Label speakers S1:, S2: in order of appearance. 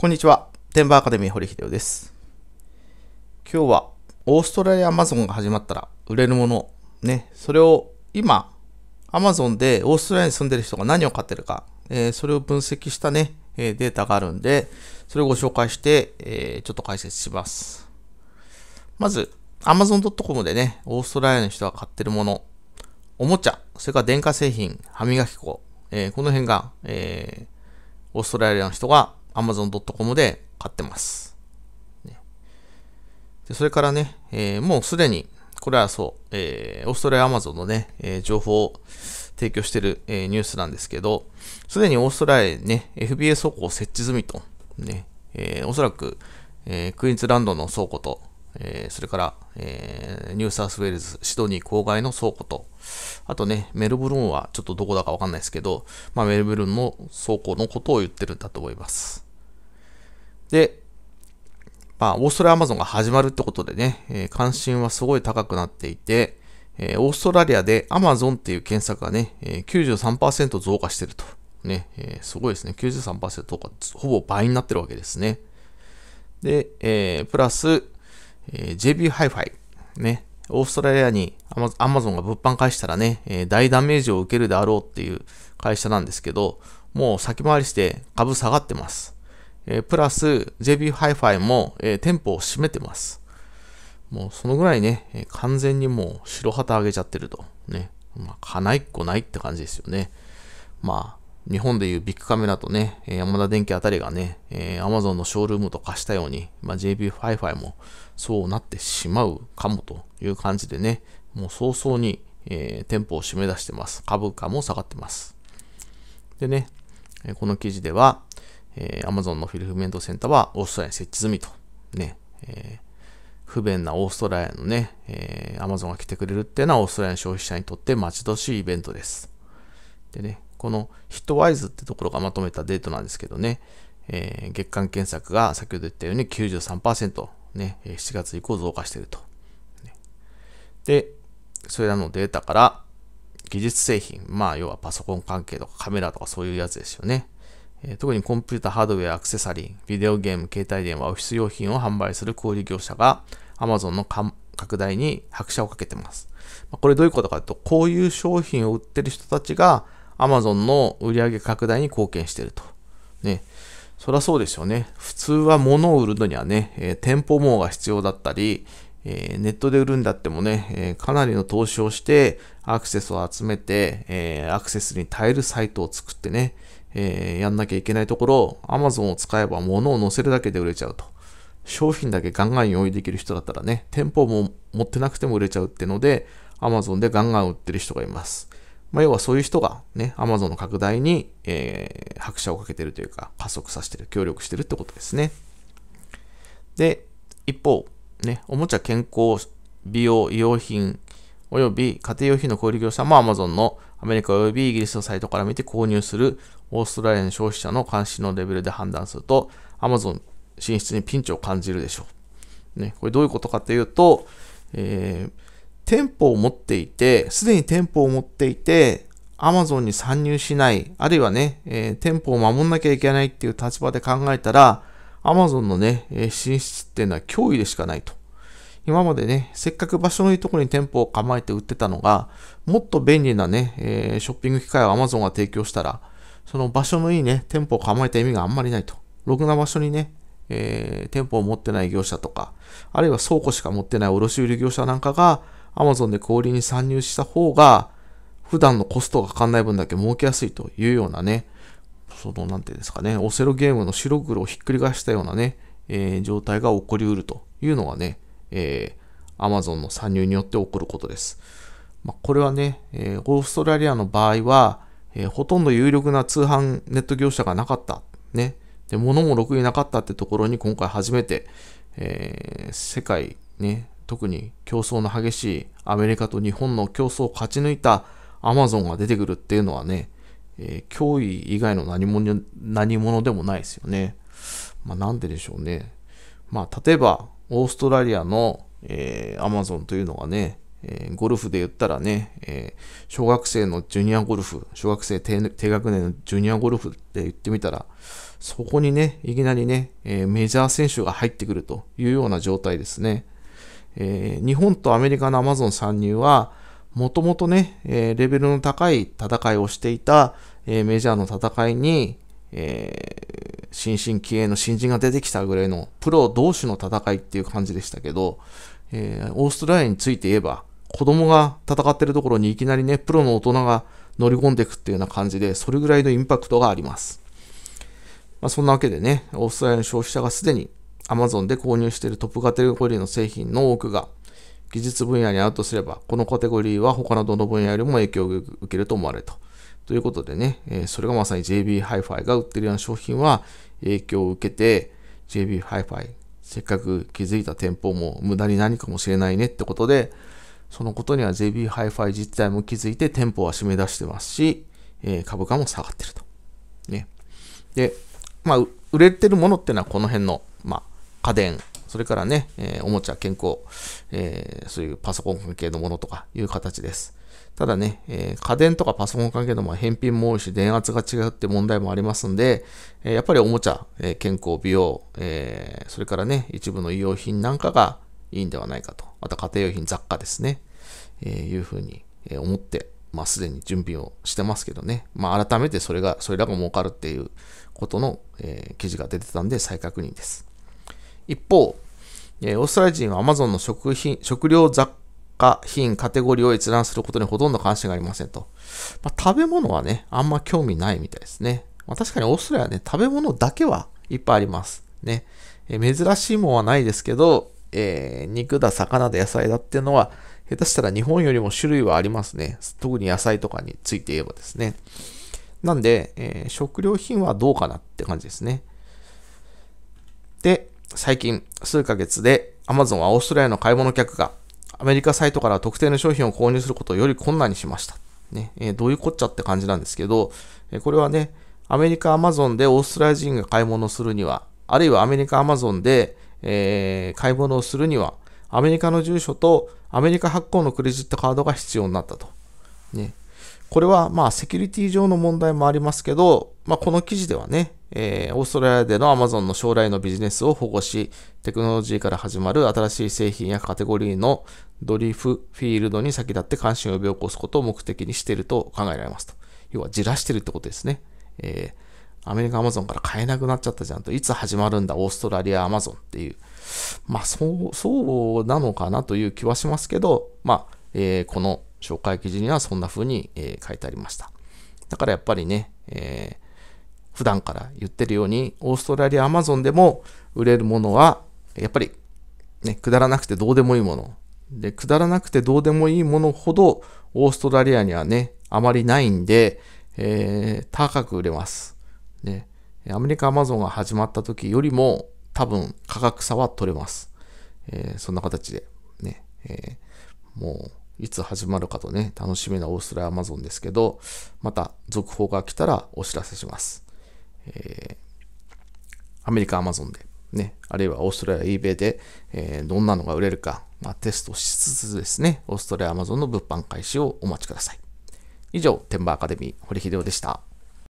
S1: こんにちは。テンバーアカデミー堀秀夫です。今日はオーストラリアアマゾンが始まったら売れるもの、ね、それを今、アマゾンでオーストラリアに住んでる人が何を買ってるか、えー、それを分析したね、えー、データがあるんで、それをご紹介して、えー、ちょっと解説します。まず、amazon.com でね、オーストラリアの人が買ってるもの、おもちゃ、それから電化製品、歯磨き粉、えこの辺が、えオーストラリアの人が amazon.com で買ってます。ね、でそれからね、えー、もうすでに、これはそう、えー、オーストラリア Amazon のね、えー、情報を提供している、えニュースなんですけど、すでにオーストラリアにね、FBA 倉庫を設置済みと、ね、えおそらく、えクイーンズランドの倉庫と、えー、それから、えー、ニューサウスウェールズ、シドニー郊外の倉庫と、あとね、メルブルンはちょっとどこだかわかんないですけど、まあ、メルブルンの倉庫のことを言ってるんだと思います。で、まあ、オーストラリアアマゾンが始まるってことでね、えー、関心はすごい高くなっていて、えオーストラリアでアマゾンっていう検索がね、え93%増加してると。ね、えすごいですね。93%増加、ほぼ倍になってるわけですね。で、えプラス、えー、JB ハイファイ、ね、オーストラリアにアマゾンが物販返したらね、えー、大ダメージを受けるであろうっていう会社なんですけど、もう先回りして株下がってます。えー、プラス JB ハイファイも、えー、店舗を閉めてます。もうそのぐらいね、え完全にもう白旗上げちゃってると。ね。まあ、かないっこないって感じですよね。まあ、日本でいうビッグカメラとね、ヤ山田電機あたりがね、えー、Amazon のショールームと化したように、まあ、JB Fi-Fi もそうなってしまうかもという感じでね、もう早々に、えー、店舗を締め出してます。株価も下がってます。でね、この記事では、えー、Amazon のフィルフメントセンターはオーストラリアに設置済みと。ね、えー、不便なオーストラリアのね、えー、Amazon が来てくれるっていうのはオーストラリアの消費者にとって待ち遠しいイベントです。でね、このヒットワイズってところがまとめたデートなんですけどね、えー、月間検索が先ほど言ったように93%、ね、7月以降増加していると。で、それらのデータから、技術製品、まあ、要はパソコン関係とかカメラとかそういうやつですよね。えー、特にコンピュータハードウェア、アクセサリー、ビデオゲーム、携帯電話、オフィス用品を販売する小売業者が Amazon の拡大に拍車をかけてます。まこれどういうことかというと、こういう商品を売ってる人たちが Amazon の売上拡大に貢献してると。ね。そりゃそうですよね。普通は物を売るのにはね、えー、店舗網が必要だったり、えー、ネットで売るんだってもね、えー、かなりの投資をしてアクセスを集めて、えー、アクセスに耐えるサイトを作ってね、えやんなきゃいけないところ、Amazon を使えば物を載せるだけで売れちゃうと。商品だけガンガン用意できる人だったらね、店舗も持ってなくても売れちゃうってので、Amazon でガンガン売ってる人がいます。まあ、要はそういう人がね、Amazon の拡大に、えー、拍車をかけてるというか、加速させてる、協力してるってことですね。で、一方、ね、おもちゃ、健康、美容、医用品、および家庭用品の小売業者も Amazon のアメリカおよびイギリスのサイトから見て購入するオーストラリアの消費者の関心のレベルで判断すると Amazon 進出にピンチを感じるでしょう。ね、これどういうことかというと、えー、店舗を持っていて、すでに店舗を持っていて、Amazon に参入しない、あるいはね、えー、店舗を守んなきゃいけないっていう立場で考えたら、Amazon のね、進出っていうのは脅威でしかないと。今までね、せっかく場所のいいところに店舗を構えて売ってたのが、もっと便利なね、えー、ショッピング機会を Amazon が提供したら、その場所のいいね、店舗を構えた意味があんまりないと。ろくな場所にね、えー、店舗を持ってない業者とか、あるいは倉庫しか持ってない卸売業者なんかが、Amazon で小売りに参入した方が、普段のコストがかかんない分だけ儲けやすいというようなね、その、なんていうんですかね、オセロゲームの白黒をひっくり返したようなね、えー、状態が起こりうるというのがね、えー、Amazon の参入によって起こることです。まあ、これはね、えー、オーストラリアの場合は、えー、ほとんど有力な通販ネット業者がなかった。ね。で、物もろくになかったってところに今回初めて、えー、世界ね、特に競争の激しいアメリカと日本の競争を勝ち抜いたアマゾンが出てくるっていうのはね、えー、脅威以外の何に何者でもないですよね。まあ、なんででしょうね。まあ、例えば、オーストラリアの、えー、アマゾンというのはね、えー、ゴルフで言ったらね、えー、小学生のジュニアゴルフ、小学生低学年のジュニアゴルフって言ってみたら、そこにね、いきなりね、えー、メジャー選手が入ってくるというような状態ですね。えー、日本とアメリカのアマゾン参入は、もともとね、えー、レベルの高い戦いをしていた、えー、メジャーの戦いに、えー、新進気鋭の新人が出てきたぐらいのプロ同士の戦いっていう感じでしたけど、えー、オーストラリアについて言えば、子供が戦ってるところにいきなりね、プロの大人が乗り込んでいくっていうような感じで、それぐらいのインパクトがあります。まあ、そんなわけでね、オーストラリアの消費者がすでに Amazon で購入しているトップカテゴリーの製品の多くが技術分野に合うとすれば、このカテゴリーは他のどの分野よりも影響を受けると思われと。ということでね、えそれがまさに JB Hi-Fi が売ってるような商品は影響を受けて、JB Hi-Fi せっかく気づいた店舗も無駄に何かもしれないねってことで、そのことには JB Hi-Fi 自体も気づいて店舗は締め出してますし、え株価も下がってると。ね。で、まあ、売れてるものってのはこの辺の、まあ、家電、それからね、えー、おもちゃ、健康、えー、そういうパソコン関係のものとかいう形です。ただね、えー、家電とかパソコン関係のも返品も多いし、電圧が違うって問題もありますんで、えやっぱりおもちゃ、え健康、美容、えそれからね、一部の医用品なんかがいいんではないかと。また家庭用品、雑貨ですね。えいうふうに思って、まあ、すでに準備をしてますけどね。まあ、改めてそれが、それらが儲かるっていうことの、え記事が出てたんで再確認です。一方、えー、オーストラリア人はアマゾンの食品食料雑貨品カテゴリーを閲覧することにほとんど関心がありませんと。まあ、食べ物はね、あんま興味ないみたいですね。まあ、確かにオーストラリアはね、食べ物だけはいっぱいあります。ね。えー、珍しいものはないですけど、えー、肉だ、魚だ、野菜だっていうのは、下手したら日本よりも種類はありますね。特に野菜とかについて言えばですね。なんで、えー、食料品はどうかなって感じですね。で、最近、数ヶ月で Amazon はオーストラリアの買い物客がアメリカサイトから特定の商品を購入することをより困難にしました。ね、えー、どういうこっちゃって感じなんですけど、えー、これはね、アメリカ Amazon でオーストラリア人が買い物をするには、あるいはアメリカ Amazon で、えー、買い物をするには、アメリカの住所とアメリカ発行のクレジットカードが必要になったと。ね、これはまあセキュリティ上の問題もありますけど、まあ、この記事ではね、えー、オーストラリアでの Amazon の将来のビジネスを保護し、テクノロジーから始まる新しい製品やカテゴリーのドリフフィールドに先立って関心を呼び起こすことを目的にしていると考えられますと。要は、じらしてるってことですね。えー、アメリカ Amazon から買えなくなっちゃったじゃんと、いつ始まるんだ、オーストラリア Amazon っていう。まあ、そう、そうなのかなという気はしますけど、まあ、えー、この紹介記事にはそんな風に、えー、書いてありました。だからやっぱりね、えー普段から言ってるように、オーストラリアアマゾンでも売れるものは、やっぱり、ね、くだらなくてどうでもいいもの。で、くだらなくてどうでもいいものほど、オーストラリアにはね、あまりないんで、えー、高く売れます。ね、アメリカアマゾンが始まった時よりも、多分価格差は取れます。えー、そんな形で、ね、えー、もう、いつ始まるかとね、楽しみなオーストラリアアマゾンですけど、また続報が来たらお知らせします。えー、アメリカ、アマゾンで、ね、あるいはオーストラリア、eBay で、えー、どんなのが売れるか、まあ、テストしつつですね、オーストラリア、アマゾンの物販開始をお待ちください。以上、テンバーアカデミー、堀秀夫でした。